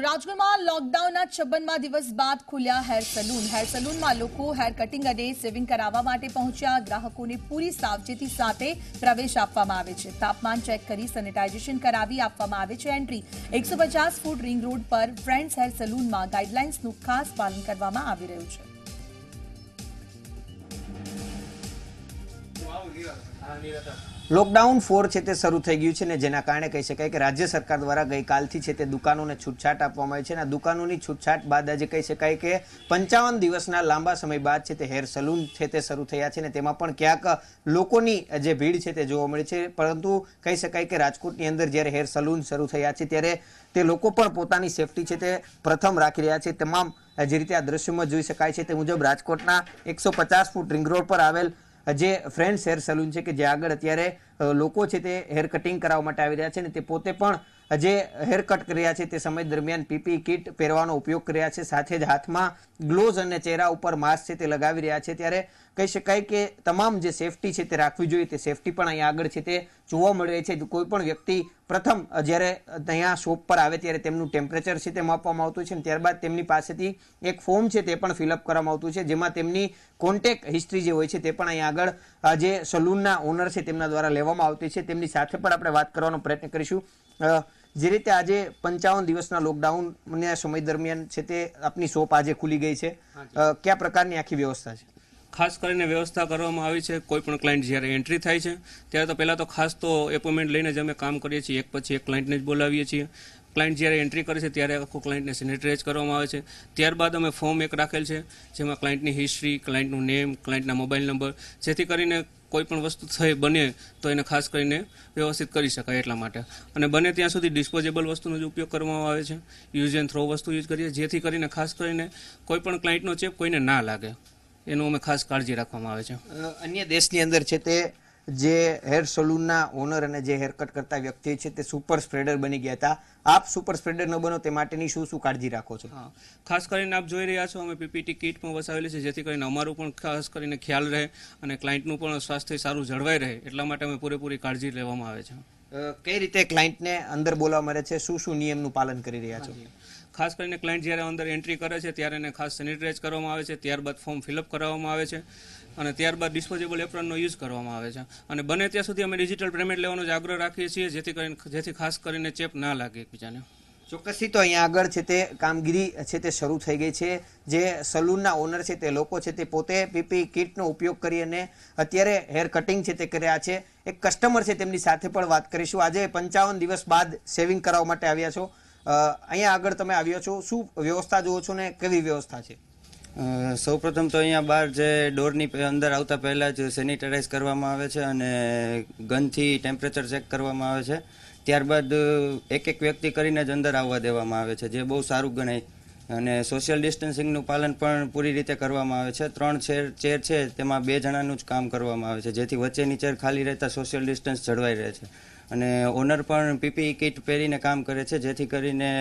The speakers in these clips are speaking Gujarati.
રાજકોટમાં લોકડાઉનના છપ્પનમાં દિવસ બાદ ખુલ્યા હેર સલૂન હેર સલૂનમાં લોકો હેર કટિંગ અને સેવિંગ કરાવવા માટે પહોંચ્યા ગ્રાહકોને પૂરી સાવચેતી સાથે પ્રવેશ આપવામાં આવે છે તાપમાન ચેક કરી સેનેટાઇઝેશન કરાવી આપવામાં આવે છે એન્ટ્રી એકસો ફૂટ રિંગ રોડ પર ફ્રેન્ડ્સ હેર સલૂનમાં ગાઇડલાઇન્સનું ખાસ પાલન કરવામાં આવી રહ્યું છે લોકડાઉન ફોર છે તે શરૂ થઈ ગયું છે ને જેના કારણે કહી શકાય કે રાજ્ય સરકાર દ્વારા ગઈકાલથી છે તે દુકાનોને છૂટછાટ આપવામાં આવી છે અને દુકાનોની છૂટછાટ બાદ આજે કહી શકાય કે પંચાવન દિવસના લાંબા સમય બાદ છે તે હેર સલૂન છે તે શરૂ થયા છે ને તેમાં પણ ક્યાંક લોકોની જે ભીડ છે તે જોવા મળી છે પરંતુ કહી શકાય કે રાજકોટની અંદર જ્યારે હેર સલૂન શરૂ થયા છે ત્યારે તે લોકો પણ પોતાની સેફટી છે તે પ્રથમ રાખી રહ્યા છે તમામ જે રીતે આ દ્રશ્યમાં જોઈ શકાય છે તે મુજબ રાજકોટના એકસો પચાસ ફૂટ રિંગ રોડ પર આવેલ જે ફ્રેન્ડ્સ હેર સલૂન છે કે જે આગળ અત્યારે લોકો છે તે હેર કટિંગ કરાવવા માટે આવી રહ્યા છે ને તે પોતે પણ જે હેરકટ કર્યા છે તે સમય દરમિયાન પીપી કિટ પહેરવાનો ઉપયોગ કર્યા છે સાથે જ હાથમાં ગ્લોઝ અને ચહેરા ઉપર માસ્ક છે તે લગાવી રહ્યા છે ત્યારે કહી શકાય કે તમામ જે સેફટી છે તે રાખવી જોઈએ તે સેફટી પણ અહીંયા આગળ છે તે જોવા મળે છે કોઈ પણ વ્યક્તિ પ્રથમ જ્યારે અહીંયા શોપ પર આવે ત્યારે તેમનું ટેમ્પરેચર છે તે માપવામાં આવતું છે ત્યારબાદ તેમની પાસેથી એક ફોર્મ છે તે પણ ફિલઅપ કરવામાં આવતું છે જેમાં તેમની કોન્ટેક હિસ્ટ્રી જે હોય છે તે પણ અહીંયા આગળ જે સલૂનના ઓનર છે તેમના દ્વારા લેવામાં આવતી છે તેમની સાથે પણ આપણે વાત કરવાનો પ્રયત્ન કરીશું જે રીતે આજે પંચાવન દિવસના લોકડાઉન લોકડાઉનના સમય દરમિયાન છે તે આપની શોપ આજે ખુલી ગઈ છે કયા પ્રકારની આખી વ્યવસ્થા છે ખાસ કરીને વ્યવસ્થા કરવામાં આવી છે કોઈ પણ ક્લાયન્ટ જ્યારે એન્ટ્રી થાય છે ત્યારે તો પહેલાં તો ખાસ તો એપોઇન્ટમેન્ટ લઈને જ અમે કામ કરીએ છીએ એક પછી એક ક્લાયન્ટને જ બોલાવીએ છીએ ક્લાયન્ટ જ્યારે એન્ટ્રી કરે છે ત્યારે આખો ક્લાયન્ટને સેનિટાઇઝ કરવામાં આવે છે ત્યારબાદ અમે ફોર્મ એક રાખેલ છે જેમાં ક્લાયન્ટની હિસ્ટ્રી ક્લાયન્ટનું નેમ ક્લાયન્ટના મોબાઈલ નંબર જેથી કરીને કોઈ પણ વસ્તુ થઈ બને તો એને ખાસ કરીને વ્યવસ્થિત કરી શકાય એટલા માટે અને બને ત્યાં સુધી ડિસ્પોઝેબલ વસ્તુનો જ ઉપયોગ કરવામાં આવે છે યુઝ એન્ડ થ્રો વસ્તુ યુઝ કરીએ જેથી કરીને ખાસ કરીને કોઈ પણ ક્લાયન્ટનો ચેપ કોઈને ના લાગે એનું અમે ખાસ કાળજી રાખવામાં આવે છે અન્ય દેશની અંદર છે તે જે હેર સલૂનના ઓનર અને જે હેરકટ કરતા વ્યક્તિ છે તે સુપર સ્પ્રેડર બની ગયા હતા આપ સુપર સ્પ્રેડર ન બનો તે માટેની શું શું કાળજી રાખો છો ખાસ કરીને આપ જોઈ રહ્યા છો અમે પીપીટી કિટ પણ વસાવેલી છે જેથી કરીને અમારું પણ ખાસ કરીને ખ્યાલ રહે અને ક્લાયન્ટનું પણ સ્વાસ્થ્ય સારું જળવાઈ રહે એટલા માટે અમે પૂરેપૂરી કાળજી લેવામાં આવે છે કઈ રીતે ક્લાયન્ટને અંદર બોલાવવા મળે છે શું શું નિયમનું પાલન કરી રહ્યા છો ખાસ કરીને ક્લાયન્ટ જ્યારે અંદર એન્ટ્રી કરે છે ત્યારે એને ખાસ સેનિટાઇઝ કરવામાં આવે છે ત્યારબાદ ફોર્મ ફિલઅપ કરાવવામાં આવે છે અને ત્યારબાદ ડિસ્પોઝેબલ એપ્રનનો યુઝ કરવામાં આવે છે અને બને ત્યાં સુધી અમે ડિજિટલ પેમેન્ટ લેવાનો જ આગ્રહ રાખીએ છીએ જેથી કરીને જેથી ખાસ કરીને ચેપ ના લાગે એકબીજાને ચોક્કસથી તો અહીંયા આગળ છે તે કામગીરી છે તે શરૂ થઈ ગઈ છે જે સલૂનના ઓનર છે તે લોકો છે તે પોતે પીપી કિટનો ઉપયોગ કરી અને અત્યારે હેર કટિંગ છે તે કર્યા છે એક કસ્ટમર છે તેમની સાથે પણ વાત કરીશું આજે પંચાવન દિવસ બાદ સેવિંગ કરાવવા માટે આવ્યા છો અહીંયા આગળ તમે આવ્યો છો શું વ્યવસ્થા જુઓ છો ને કેવી વ્યવસ્થા છે સૌ પ્રથમ તો અહીંયા બહાર જે ડોરની અંદર આવતા પહેલાં જ સેનિટાઇઝ કરવામાં આવે છે અને ગનથી ટેમ્પરેચર ચેક કરવામાં આવે છે ત્યારબાદ એક એક વ્યક્તિ કરીને જ અંદર આવવા દેવામાં આવે છે જે બહુ સારું ગણાય અને સોશિયલ ડિસ્ટન્સિંગનું પાલન પણ પૂરી રીતે કરવામાં આવે છે ત્રણ ચેર ચેર છે તેમાં બે જણાનું જ કામ કરવામાં આવે છે જેથી વચ્ચેની ચેર ખાલી રહેતા સોશિયલ ડિસ્ટન્સ જળવાઈ રહે છે અને ઓનર પણ પીપીઈ કિટ પહેરીને કામ કરે છે જેથી કરીને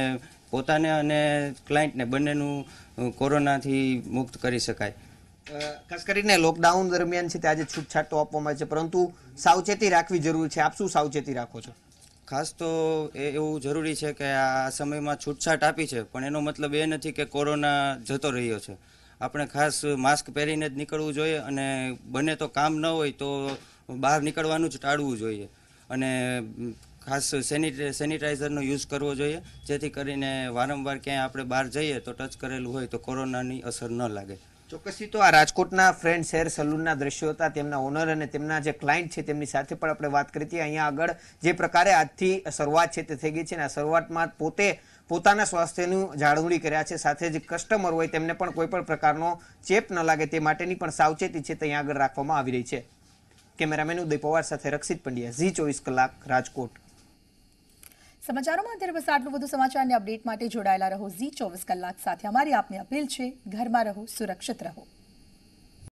પોતાને અને ક્લાયન્ટને બંનેનું કોરોનાથી મુક્ત કરી શકાય ખાસ કરીને લોકડાઉન દરમિયાન છે તે આજે છૂટછાટ તો આપવામાં છે પરંતુ સાવચેતી રાખવી જરૂરી છે આપ શું સાવચેતી રાખો છો ખાસ તો એ એવું જરૂરી છે કે આ સમયમાં છૂટછાટ આપી છે પણ એનો મતલબ એ નથી કે કોરોના જતો રહ્યો છે આપણે ખાસ માસ્ક પહેરીને જ નીકળવું જોઈએ અને બને તો કામ ન હોય તો બહાર નીકળવાનું જ ટાળવું જોઈએ અને ખાસ સેનિટાઈઝરનો યુઝ કરવો જોઈએ જેથી કરીને વારંવાર ક્યાંય આપણે બહાર જઈએ તો ટચ કરેલું હોય તો કોરોનાની અસર ન લાગે ચોક્કસથી તો આ રાજકોટના ફ્રેન્ડ શેર સલૂનના દ્રશ્યો હતા તેમના ઓનર અને તેમના જે ક્લાયન્ટ છે તેમની સાથે પણ આપણે વાત કરી હતી અહીંયા આગળ જે પ્રકારે આજથી શરૂઆત છે તે થઈ ગઈ છે અને આ શરૂઆતમાં પોતે પોતાના સ્વાસ્થ્યનું જાળવણી કર્યા છે સાથે જે કસ્ટમર હોય તેમને પણ કોઈ પણ પ્રકારનો ચેપ ન લાગે તે માટેની પણ સાવચેતી છે તે અહીંયા આગળ રાખવામાં આવી રહી છે કેમેરામેન ઉદય પવાર સાથે રક્ષિત પંડ્યા ઝી ચોવીસ કલાક રાજકોટ સમાચારોમાં અત્યારે બસ આટલું બધું સમાચારની અપડેટ માટે જોડાયેલા રહો ઝી ચોવીસ કલાક સાથે અમારી આપની અપીલ છે ઘરમાં રહો સુરક્ષિત રહો